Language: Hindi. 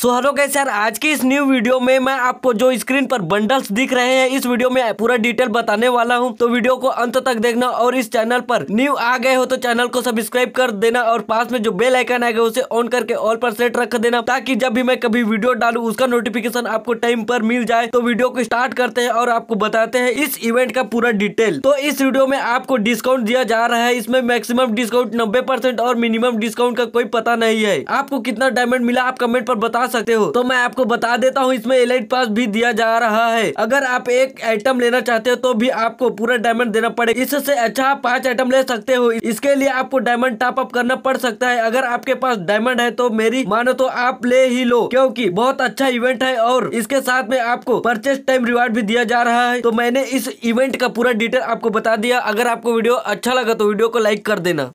सो हेलो गैस यार आज की इस न्यू वीडियो में मैं आपको जो स्क्रीन पर बंडल्स दिख रहे हैं इस वीडियो में पूरा डिटेल बताने वाला हूं तो वीडियो को अंत तक देखना और इस चैनल पर न्यू आ गए हो तो चैनल को सब्सक्राइब कर देना और पास में जो बेल आइकन आएगा उसे ऑन करके ऑल पर सेट रख देना ताकि जब भी मैं कभी वीडियो डालू उसका नोटिफिकेशन आपको टाइम पर मिल जाए तो वीडियो को स्टार्ट करते हैं और आपको बताते हैं इस इवेंट का पूरा डिटेल तो इस वीडियो में आपको डिस्काउंट दिया जा रहा है इसमें मैक्सिमम डिस्काउंट नब्बे और मिनिमम डिस्काउंट का कोई पता नहीं है आपको कितना डायमंड मिला आप कमेंट पर बता पा सकते हो तो मैं आपको बता देता हूँ इसमें एलाइट पास भी दिया जा रहा है अगर आप एक आइटम लेना चाहते हो तो भी आपको पूरा डायमंड देना पड़ेगा इससे अच्छा आप पांच आइटम ले सकते हो इसके लिए आपको डायमंड टॉप अप करना पड़ सकता है अगर आपके पास डायमंड है तो मेरी मानो तो आप ले ही लो क्योंकि बहुत अच्छा इवेंट है और इसके साथ में आपको परचेस टाइम रिवार्ड भी दिया जा रहा है तो मैंने इस इवेंट का पूरा डिटेल आपको बता दिया अगर आपको वीडियो अच्छा लगा तो वीडियो को लाइक कर देना